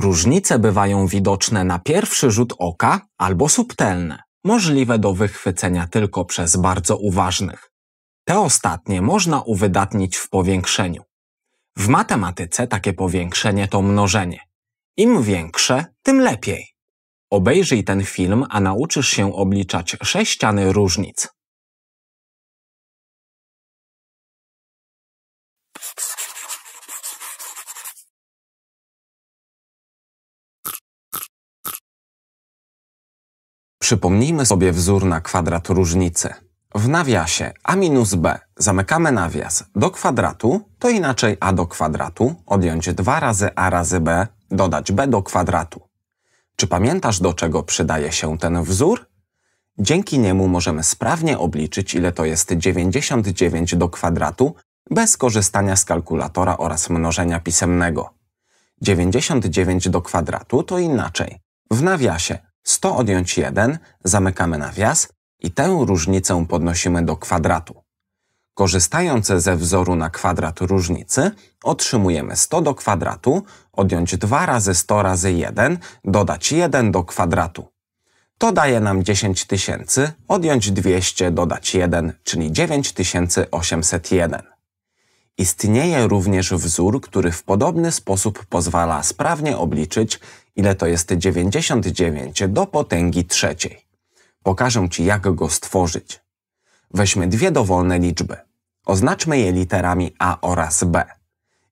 Różnice bywają widoczne na pierwszy rzut oka albo subtelne, możliwe do wychwycenia tylko przez bardzo uważnych. Te ostatnie można uwydatnić w powiększeniu. W matematyce takie powiększenie to mnożenie. Im większe, tym lepiej. Obejrzyj ten film, a nauczysz się obliczać sześciany różnic. Przypomnijmy sobie wzór na kwadrat różnicy. W nawiasie a minus b zamykamy nawias do kwadratu, to inaczej a do kwadratu, odjąć 2 razy a razy b, dodać b do kwadratu. Czy pamiętasz, do czego przydaje się ten wzór? Dzięki niemu możemy sprawnie obliczyć, ile to jest 99 do kwadratu, bez korzystania z kalkulatora oraz mnożenia pisemnego. 99 do kwadratu to inaczej. W nawiasie 100 odjąć 1, zamykamy nawias i tę różnicę podnosimy do kwadratu. Korzystając ze wzoru na kwadrat różnicy, otrzymujemy 100 do kwadratu, odjąć 2 razy 100 razy 1, dodać 1 do kwadratu. To daje nam 10 tysięcy, odjąć 200, dodać 1, czyli 9801. Istnieje również wzór, który w podobny sposób pozwala sprawnie obliczyć, ile to jest 99 do potęgi trzeciej. Pokażę Ci, jak go stworzyć. Weźmy dwie dowolne liczby. Oznaczmy je literami a oraz b.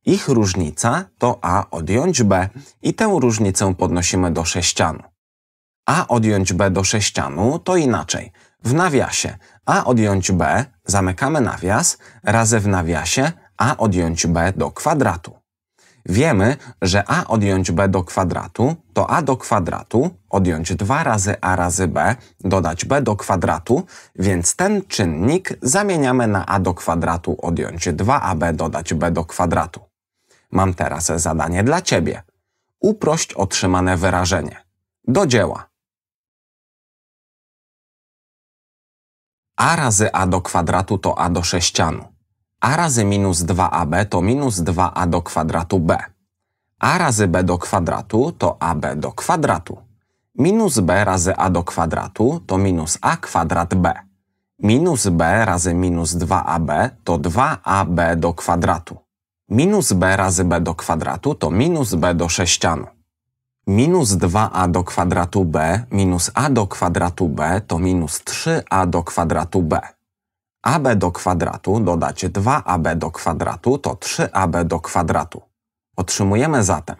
Ich różnica to a odjąć b i tę różnicę podnosimy do sześcianu. a odjąć b do sześcianu to inaczej. W nawiasie a odjąć b zamykamy nawias razy w nawiasie a odjąć b do kwadratu. Wiemy, że a odjąć b do kwadratu to a do kwadratu odjąć 2 razy a razy b dodać b do kwadratu, więc ten czynnik zamieniamy na a do kwadratu odjąć 2ab dodać b do kwadratu. Mam teraz zadanie dla Ciebie. Uprość otrzymane wyrażenie. Do dzieła. a razy a do kwadratu to a do sześcianu a razy minus 2ab to minus 2a do kwadratu b. a razy b do kwadratu to ab do kwadratu. Minus b razy a do kwadratu to minus a kwadrat b. Minus b razy minus 2ab to 2ab do kwadratu. Minus b razy b do kwadratu to minus b do sześcianu. Minus 2a do kwadratu b minus a do kwadratu b to minus 3a do kwadratu b. AB do kwadratu dodać 2AB do kwadratu to 3AB do kwadratu. Otrzymujemy zatem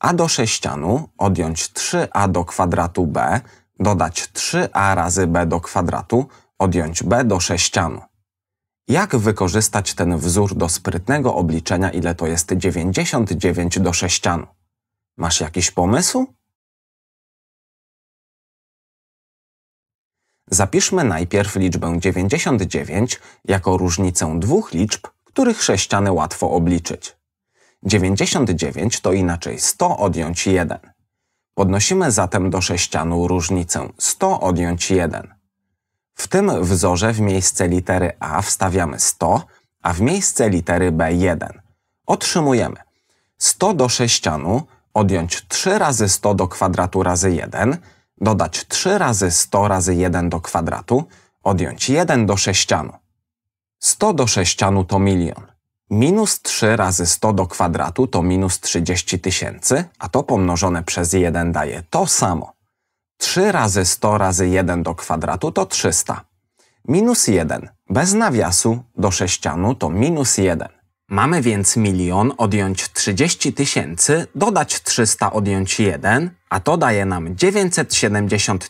A do sześcianu odjąć 3A do kwadratu B, dodać 3A razy B do kwadratu, odjąć B do sześcianu. Jak wykorzystać ten wzór do sprytnego obliczenia, ile to jest 99 do sześcianu? Masz jakiś pomysł? Zapiszmy najpierw liczbę 99 jako różnicę dwóch liczb, których sześciany łatwo obliczyć. 99 to inaczej 100 odjąć 1. Podnosimy zatem do sześcianu różnicę 100 odjąć 1. W tym wzorze w miejsce litery A wstawiamy 100, a w miejsce litery B 1. Otrzymujemy 100 do sześcianu odjąć 3 razy 100 do kwadratu razy 1 dodać 3 razy 100 razy 1 do kwadratu, odjąć 1 do sześcianu. 100 do sześcianu to milion. Minus 3 razy 100 do kwadratu to minus 30 tysięcy, a to pomnożone przez 1 daje to samo. 3 razy 100 razy 1 do kwadratu to 300. Minus 1 bez nawiasu do sześcianu to minus 1. Mamy więc milion odjąć 30 tysięcy, dodać 300 odjąć 1, a to daje nam 970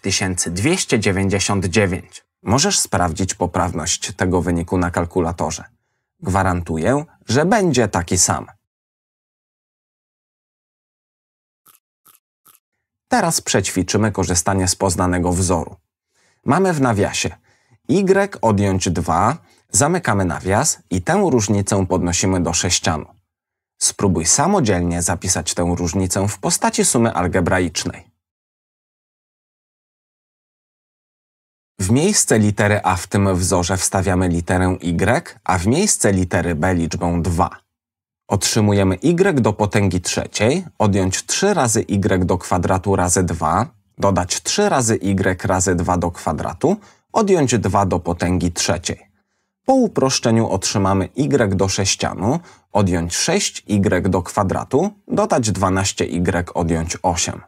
299. Możesz sprawdzić poprawność tego wyniku na kalkulatorze. Gwarantuję, że będzie taki sam. Teraz przećwiczymy korzystanie z poznanego wzoru. Mamy w nawiasie y odjąć 2 Zamykamy nawias i tę różnicę podnosimy do sześcianu. Spróbuj samodzielnie zapisać tę różnicę w postaci sumy algebraicznej. W miejsce litery A w tym wzorze wstawiamy literę Y, a w miejsce litery B liczbę 2. Otrzymujemy y do potęgi trzeciej, odjąć 3 razy y do kwadratu razy 2, dodać 3 razy y razy 2 do kwadratu, odjąć 2 do potęgi trzeciej. Po uproszczeniu otrzymamy y do sześcianu, odjąć 6y do kwadratu, dodać 12y, odjąć 8.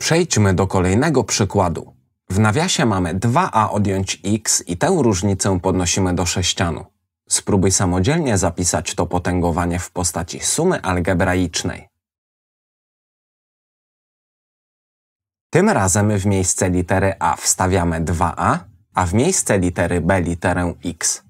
Przejdźmy do kolejnego przykładu. W nawiasie mamy 2a odjąć x i tę różnicę podnosimy do sześcianu. Spróbuj samodzielnie zapisać to potęgowanie w postaci sumy algebraicznej. Tym razem w miejsce litery a wstawiamy 2a, a w miejsce litery B literę X.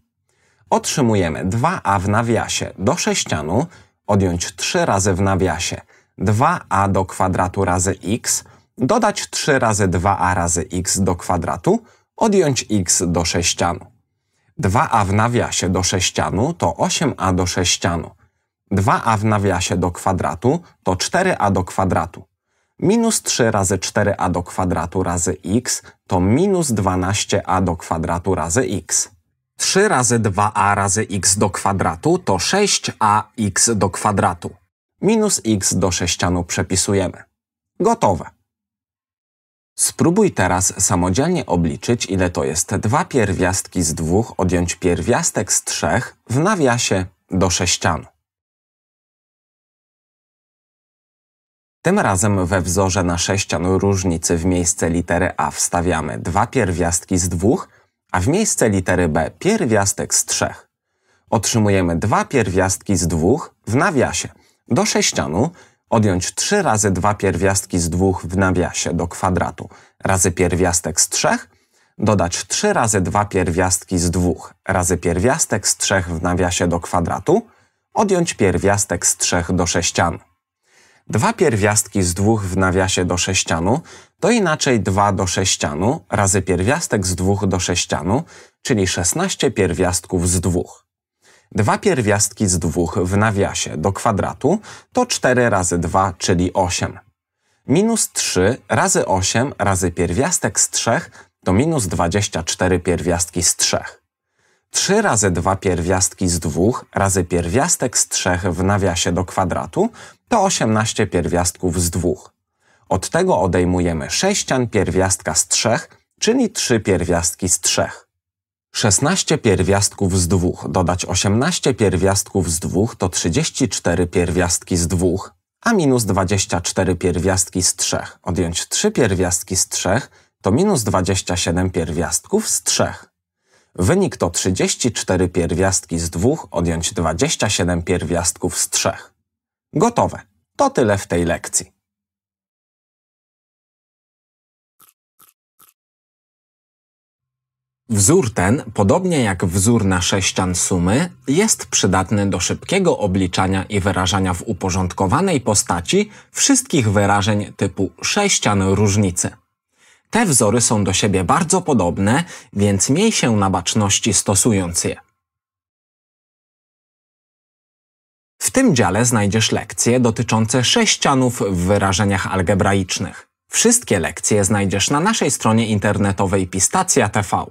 Otrzymujemy 2a w nawiasie do sześcianu, odjąć 3 razy w nawiasie 2a do kwadratu razy x, dodać 3 razy 2a razy x do kwadratu, odjąć x do sześcianu. 2a w nawiasie do sześcianu to 8a do sześcianu. 2a w nawiasie do kwadratu to 4a do kwadratu. Minus 3 razy 4a do kwadratu razy x to minus 12a do kwadratu razy x. 3 razy 2a razy x do kwadratu to 6ax do kwadratu. Minus x do sześcianu przepisujemy. Gotowe. Spróbuj teraz samodzielnie obliczyć, ile to jest dwa pierwiastki z dwóch odjąć pierwiastek z trzech w nawiasie do sześcianu. Tym razem we wzorze na sześcian różnicy w miejsce litery A wstawiamy dwa pierwiastki z dwóch, a w miejsce litery B pierwiastek z trzech. Otrzymujemy dwa pierwiastki z dwóch w nawiasie. Do sześcianu odjąć 3 razy 2 pierwiastki z 2 w nawiasie do kwadratu razy pierwiastek z 3, dodać 3 razy 2 pierwiastki z 2 razy pierwiastek z 3 w nawiasie do kwadratu, odjąć pierwiastek z 3 do sześcianu. Dwa pierwiastki z dwóch w nawiasie do sześcianu to inaczej 2 do sześcianu razy pierwiastek z dwóch do sześcianu, czyli 16 pierwiastków z dwóch. Dwa pierwiastki z dwóch w nawiasie do kwadratu to 4 razy 2, czyli 8. Minus 3 razy 8 razy pierwiastek z 3 to minus 24 pierwiastki z 3. 3 razy 2 pierwiastki z 2 razy pierwiastek z 3 w nawiasie do kwadratu to 18 pierwiastków z 2. Od tego odejmujemy sześcian pierwiastka z 3, czyli 3 pierwiastki z 3. 16 pierwiastków z 2 dodać 18 pierwiastków z 2 to 34 pierwiastki z 2, a minus 24 pierwiastki z 3 odjąć 3 pierwiastki z 3 to minus 27 pierwiastków z 3. Wynik to 34 pierwiastki z dwóch odjąć 27 pierwiastków z trzech. Gotowe. To tyle w tej lekcji. Wzór ten, podobnie jak wzór na sześcian sumy, jest przydatny do szybkiego obliczania i wyrażania w uporządkowanej postaci wszystkich wyrażeń typu sześcian różnicy. Te wzory są do siebie bardzo podobne, więc miej się na baczności stosując je. W tym dziale znajdziesz lekcje dotyczące sześcianów w wyrażeniach algebraicznych. Wszystkie lekcje znajdziesz na naszej stronie internetowej Pistacja TV.